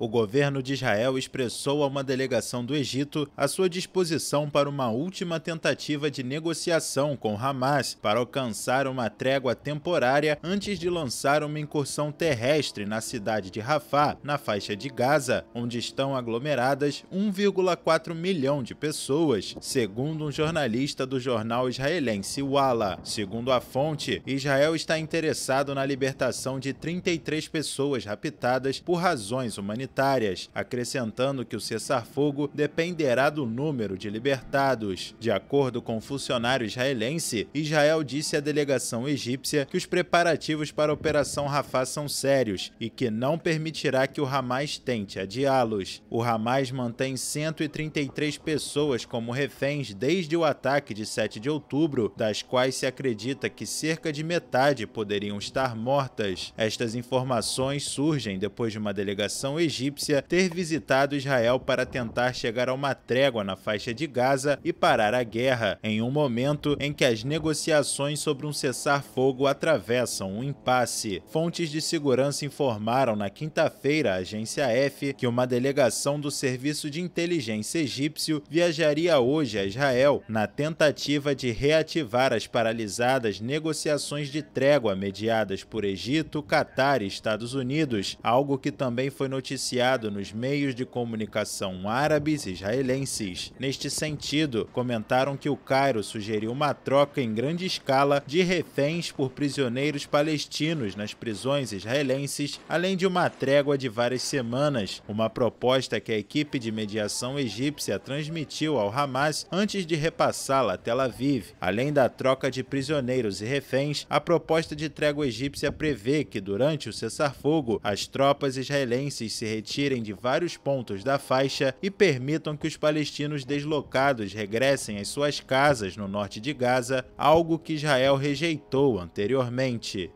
o governo de Israel expressou a uma delegação do Egito a sua disposição para uma última tentativa de negociação com Hamas para alcançar uma trégua temporária antes de lançar uma incursão terrestre na cidade de Rafah, na faixa de Gaza, onde estão aglomeradas 1,4 milhão de pessoas, segundo um jornalista do jornal israelense Walla. Segundo a fonte, Israel está interessado na libertação de 33 pessoas raptadas por razões humanitárias humanitárias, acrescentando que o cessar-fogo dependerá do número de libertados. De acordo com um funcionário israelense, Israel disse à delegação egípcia que os preparativos para a Operação Rafah são sérios e que não permitirá que o Hamas tente adiá-los. O Hamas mantém 133 pessoas como reféns desde o ataque de 7 de outubro, das quais se acredita que cerca de metade poderiam estar mortas. Estas informações surgem depois de uma delegação egípcia egípcia ter visitado Israel para tentar chegar a uma trégua na faixa de Gaza e parar a guerra, em um momento em que as negociações sobre um cessar-fogo atravessam um impasse. Fontes de segurança informaram na quinta-feira à agência F que uma delegação do Serviço de Inteligência Egípcio viajaria hoje a Israel na tentativa de reativar as paralisadas negociações de trégua mediadas por Egito, Catar e Estados Unidos, algo que também foi noticiado noticiado nos meios de comunicação árabes e israelenses. Neste sentido, comentaram que o Cairo sugeriu uma troca em grande escala de reféns por prisioneiros palestinos nas prisões israelenses, além de uma trégua de várias semanas, uma proposta que a equipe de mediação egípcia transmitiu ao Hamas antes de repassá-la a Tel Aviv. Além da troca de prisioneiros e reféns, a proposta de trégua egípcia prevê que, durante o cessar-fogo, as tropas israelenses se retirem de vários pontos da faixa e permitam que os palestinos deslocados regressem às suas casas no norte de Gaza, algo que Israel rejeitou anteriormente.